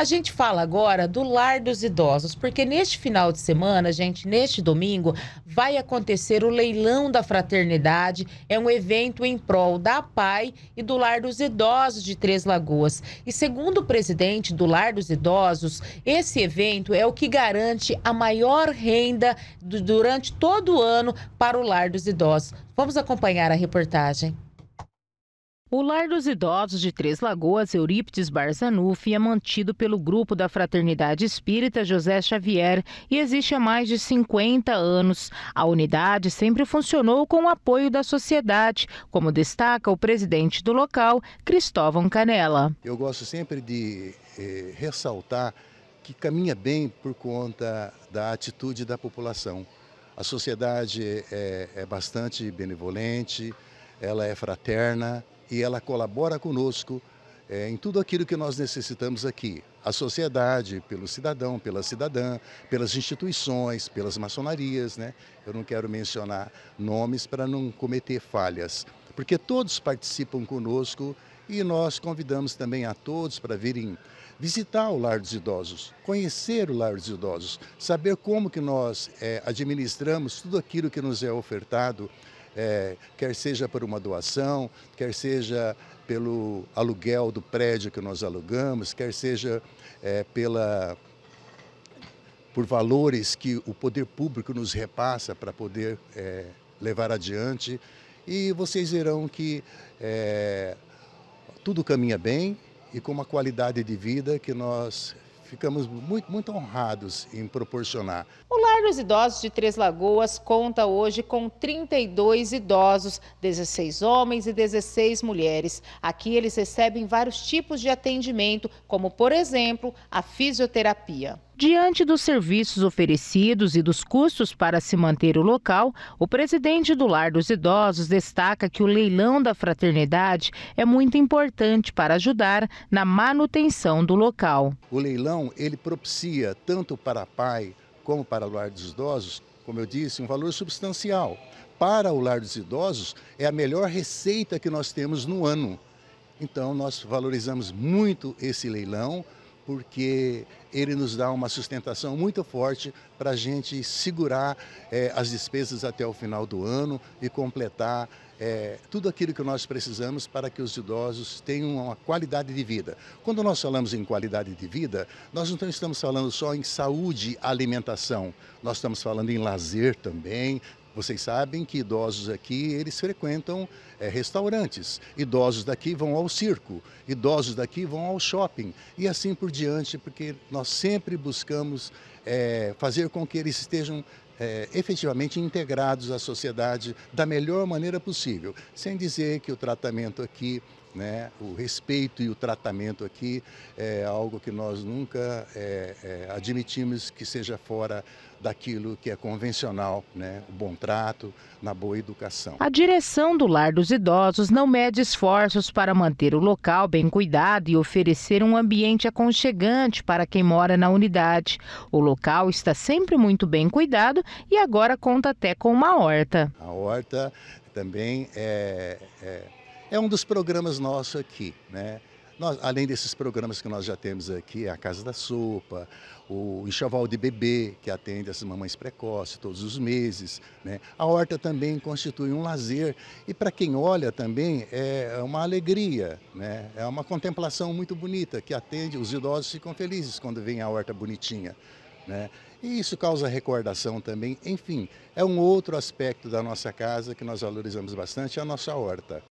A gente fala agora do Lar dos Idosos, porque neste final de semana, gente, neste domingo, vai acontecer o Leilão da Fraternidade. É um evento em prol da PAI e do Lar dos Idosos de Três Lagoas. E segundo o presidente do Lar dos Idosos, esse evento é o que garante a maior renda durante todo o ano para o Lar dos Idosos. Vamos acompanhar a reportagem. O Lar dos Idosos de Três Lagoas, Euríptes Barzanuf, é mantido pelo grupo da Fraternidade Espírita José Xavier e existe há mais de 50 anos. A unidade sempre funcionou com o apoio da sociedade, como destaca o presidente do local, Cristóvão Canela. Eu gosto sempre de eh, ressaltar que caminha bem por conta da atitude da população. A sociedade é, é bastante benevolente, ela é fraterna, e ela colabora conosco é, em tudo aquilo que nós necessitamos aqui. A sociedade, pelo cidadão, pela cidadã, pelas instituições, pelas maçonarias, né? Eu não quero mencionar nomes para não cometer falhas, porque todos participam conosco e nós convidamos também a todos para virem visitar o Lar dos Idosos, conhecer o Lar dos Idosos, saber como que nós é, administramos tudo aquilo que nos é ofertado é, quer seja por uma doação, quer seja pelo aluguel do prédio que nós alugamos, quer seja é, pela por valores que o poder público nos repassa para poder é, levar adiante. E vocês verão que é, tudo caminha bem e com uma qualidade de vida que nós ficamos muito, muito honrados em proporcionar. Núcleos Idosos de Três Lagoas conta hoje com 32 idosos, 16 homens e 16 mulheres. Aqui eles recebem vários tipos de atendimento, como, por exemplo, a fisioterapia. Diante dos serviços oferecidos e dos custos para se manter o local, o presidente do Lar dos Idosos destaca que o leilão da fraternidade é muito importante para ajudar na manutenção do local. O leilão ele propicia tanto para pai, como para o lar dos idosos, como eu disse, um valor substancial. Para o lar dos idosos, é a melhor receita que nós temos no ano. Então, nós valorizamos muito esse leilão porque ele nos dá uma sustentação muito forte para a gente segurar é, as despesas até o final do ano e completar é, tudo aquilo que nós precisamos para que os idosos tenham uma qualidade de vida. Quando nós falamos em qualidade de vida, nós não estamos falando só em saúde, alimentação, nós estamos falando em lazer também, vocês sabem que idosos aqui, eles frequentam é, restaurantes, idosos daqui vão ao circo, idosos daqui vão ao shopping e assim por diante, porque nós sempre buscamos é, fazer com que eles estejam é, efetivamente integrados à sociedade da melhor maneira possível, sem dizer que o tratamento aqui né? O respeito e o tratamento aqui é algo que nós nunca é, é, admitimos que seja fora daquilo que é convencional, né? o bom trato, na boa educação. A direção do Lar dos Idosos não mede esforços para manter o local bem cuidado e oferecer um ambiente aconchegante para quem mora na unidade. O local está sempre muito bem cuidado e agora conta até com uma horta. A horta também é, é é um dos programas nossos aqui, né? Nós, além desses programas que nós já temos aqui, é a Casa da Sopa, o Enxoval de Bebê, que atende as mamães precoces todos os meses. Né? A horta também constitui um lazer e para quem olha também é uma alegria, né? é uma contemplação muito bonita que atende, os idosos ficam felizes quando vem a horta bonitinha. Né? E isso causa recordação também. Enfim, é um outro aspecto da nossa casa que nós valorizamos bastante, é a nossa horta.